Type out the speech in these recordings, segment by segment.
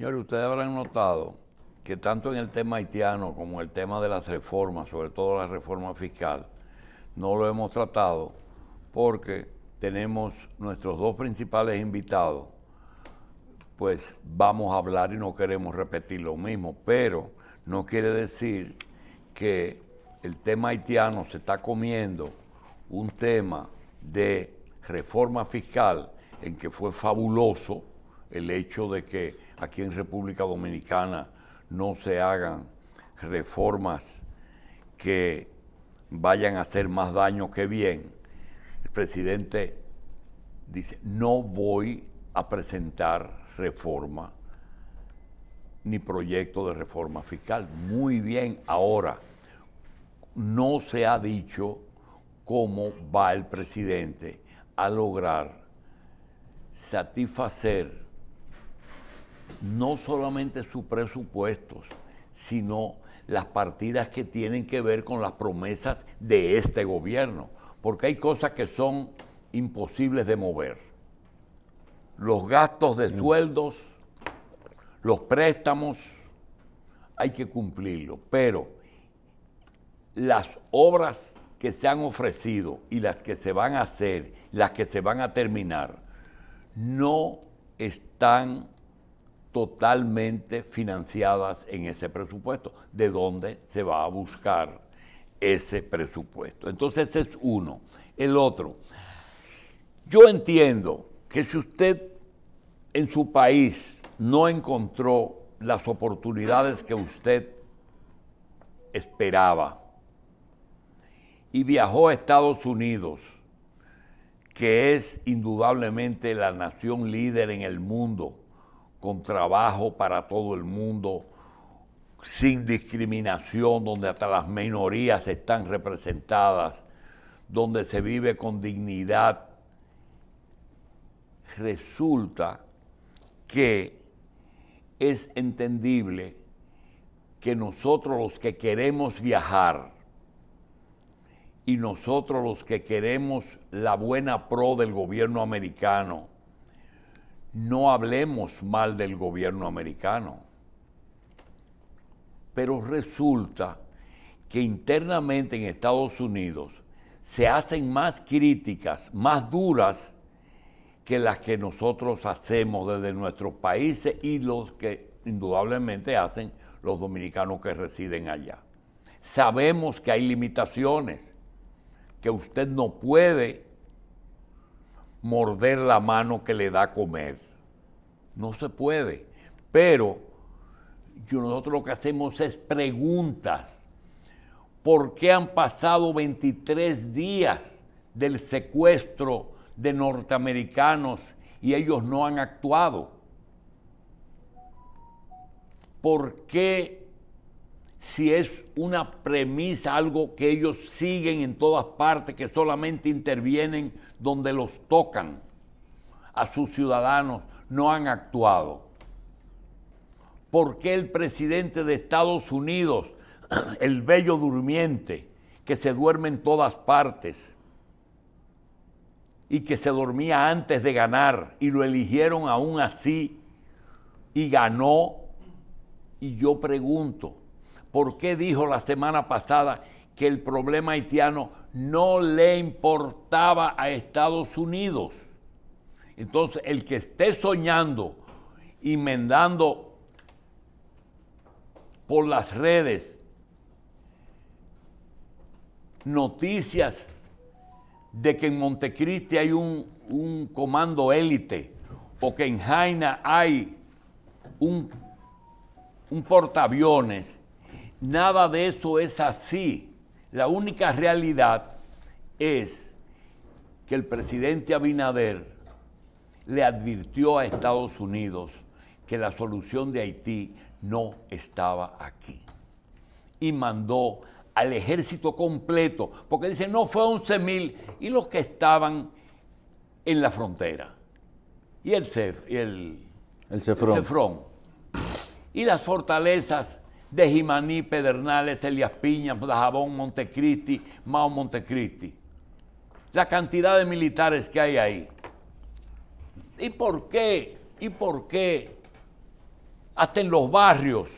Señores, ustedes habrán notado que tanto en el tema haitiano como en el tema de las reformas, sobre todo la reforma fiscal, no lo hemos tratado porque tenemos nuestros dos principales invitados, pues vamos a hablar y no queremos repetir lo mismo, pero no quiere decir que el tema haitiano se está comiendo un tema de reforma fiscal en que fue fabuloso el hecho de que aquí en República Dominicana no se hagan reformas que vayan a hacer más daño que bien, el presidente dice, no voy a presentar reforma ni proyecto de reforma fiscal. Muy bien, ahora, no se ha dicho cómo va el presidente a lograr satisfacer no solamente sus presupuestos, sino las partidas que tienen que ver con las promesas de este gobierno, porque hay cosas que son imposibles de mover. Los gastos de mm. sueldos, los préstamos, hay que cumplirlo, pero las obras que se han ofrecido y las que se van a hacer, las que se van a terminar, no están totalmente financiadas en ese presupuesto, de dónde se va a buscar ese presupuesto. Entonces es uno. El otro, yo entiendo que si usted en su país no encontró las oportunidades que usted esperaba y viajó a Estados Unidos, que es indudablemente la nación líder en el mundo con trabajo para todo el mundo, sin discriminación, donde hasta las minorías están representadas, donde se vive con dignidad, resulta que es entendible que nosotros los que queremos viajar y nosotros los que queremos la buena pro del gobierno americano, no hablemos mal del gobierno americano. Pero resulta que internamente en Estados Unidos se hacen más críticas, más duras, que las que nosotros hacemos desde nuestros países y los que indudablemente hacen los dominicanos que residen allá. Sabemos que hay limitaciones, que usted no puede morder la mano que le da comer. No se puede. Pero nosotros lo que hacemos es preguntas. ¿Por qué han pasado 23 días del secuestro de norteamericanos y ellos no han actuado? ¿Por qué si es una premisa, algo que ellos siguen en todas partes, que solamente intervienen donde los tocan a sus ciudadanos, no han actuado. ¿Por qué el presidente de Estados Unidos, el bello durmiente, que se duerme en todas partes y que se dormía antes de ganar y lo eligieron aún así y ganó? Y yo pregunto, ¿Por qué dijo la semana pasada que el problema haitiano no le importaba a Estados Unidos? Entonces, el que esté soñando y por las redes noticias de que en Montecristi hay un, comando élite o que en Jaina hay un, un portaaviones, Nada de eso es así. La única realidad es que el presidente Abinader le advirtió a Estados Unidos que la solución de Haití no estaba aquí. Y mandó al ejército completo, porque dice, no fue 11 mil, y los que estaban en la frontera. Y el, el, el cefrón. Y las fortalezas de Jimaní, Pedernales, Elias Piña, jabón Montecristi, Mao Montecristi. La cantidad de militares que hay ahí. ¿Y por qué? ¿Y por qué? Hasta en los barrios,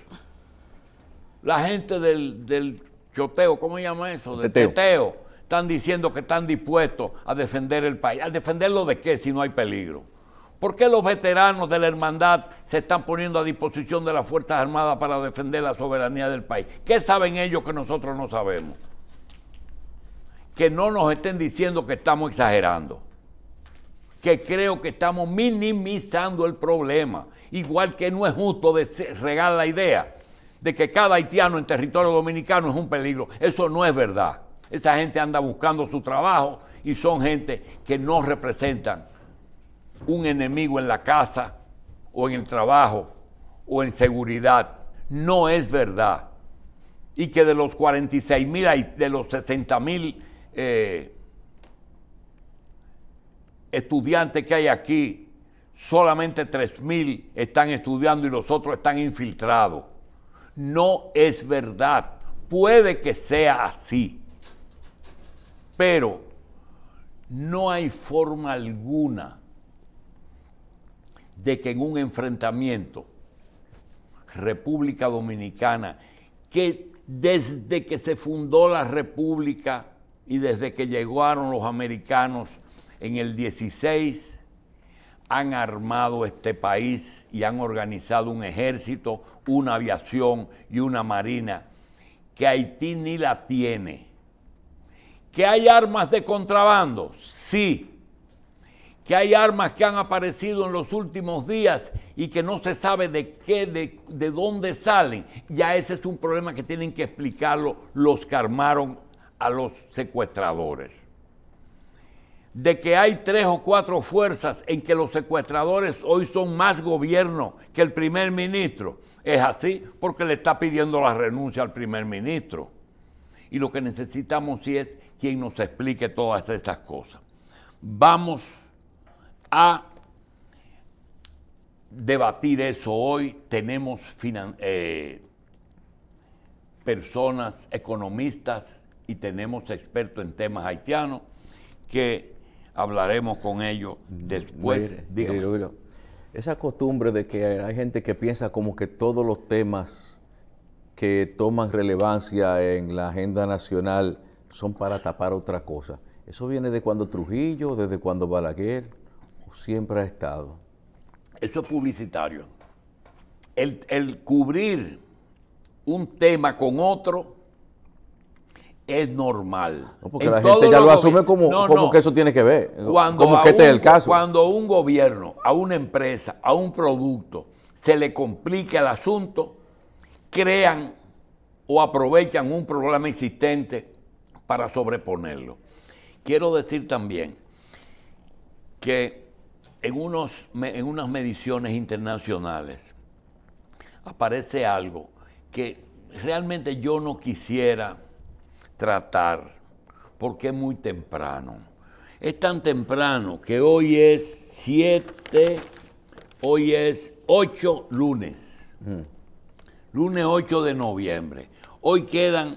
la gente del, choteo, ¿cómo se llama eso? Del choteo, están diciendo que están dispuestos a defender el país. ¿A defenderlo de qué si no hay peligro? ¿Por qué los veteranos de la hermandad se están poniendo a disposición de las Fuerzas Armadas para defender la soberanía del país. ¿Qué saben ellos que nosotros no sabemos? Que no nos estén diciendo que estamos exagerando. Que creo que estamos minimizando el problema. Igual que no es justo regar la idea de que cada haitiano en territorio dominicano es un peligro. Eso no es verdad. Esa gente anda buscando su trabajo y son gente que no representan un enemigo en la casa, o en el trabajo o en seguridad. No es verdad. Y que de los 46 mil, de los 60 mil eh, estudiantes que hay aquí, solamente 3 mil están estudiando y los otros están infiltrados. No es verdad. Puede que sea así, pero no hay forma alguna de que en un enfrentamiento República Dominicana, que desde que se fundó la República y desde que llegaron los americanos en el 16, han armado este país y han organizado un ejército, una aviación y una marina, que Haití ni la tiene. ¿Que hay armas de contrabando? Sí que hay armas que han aparecido en los últimos días y que no se sabe de qué, de, dónde salen. Ya ese es un problema que tienen que explicarlo los que armaron a los secuestradores. De que hay tres o cuatro fuerzas en que los secuestradores hoy son más gobierno que el primer ministro. Es así porque le está pidiendo la renuncia al primer ministro. Y lo que necesitamos sí es quien nos explique todas estas cosas. Vamos a debatir eso hoy. Tenemos eh, personas, economistas y tenemos expertos en temas haitianos que hablaremos con ellos después. Esa costumbre de que hay gente que piensa como que todos los temas que toman relevancia en la agenda nacional son para tapar otra cosa. Eso viene de cuando Trujillo, desde cuando Balaguer. Siempre ha estado. Eso es publicitario. El, cubrir un tema con otro es normal. porque la gente ya lo asume como, como que eso tiene que ver. Cuando como que este un, el caso. Cuando un gobierno, a una empresa, a un producto, se le complica el asunto, crean o aprovechan un problema existente para sobreponerlo. Quiero decir también que en, unos, en unas mediciones internacionales aparece algo que realmente yo no quisiera tratar porque es muy temprano. Es tan temprano que hoy es 7, hoy es 8 lunes. Lunes 8 de noviembre. Hoy quedan,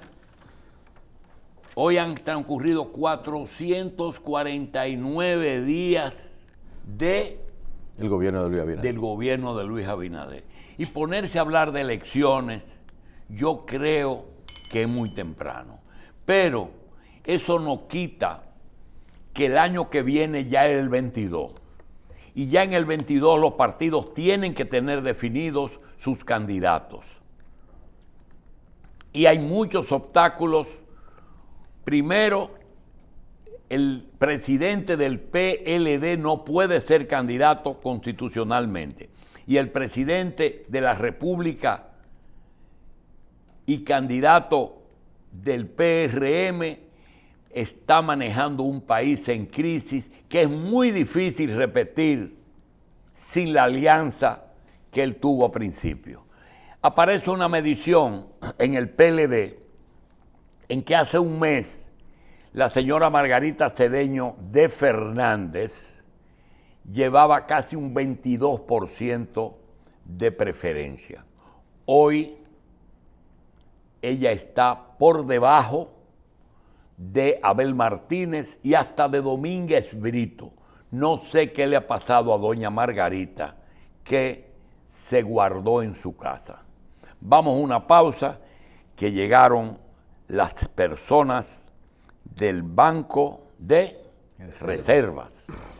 hoy han transcurrido 449 días de el gobierno de del gobierno de Luis Abinader. Y ponerse a hablar de elecciones, yo creo que es muy temprano. Pero eso no quita que el año que viene ya es el 22. Y ya en el 22 los partidos tienen que tener definidos sus candidatos. Y hay muchos obstáculos. Primero, el presidente del PLD no puede ser candidato constitucionalmente. Y el presidente de la República y candidato del PRM está manejando un país en crisis que es muy difícil repetir sin la alianza que él tuvo a principio. Aparece una medición en el PLD en que hace un mes la señora Margarita Cedeño de Fernández llevaba casi un 22% de preferencia. Hoy ella está por debajo de Abel Martínez y hasta de Domínguez Brito. No sé qué le ha pasado a doña Margarita que se guardó en su casa. Vamos a una pausa que llegaron las personas del Banco de Reservas.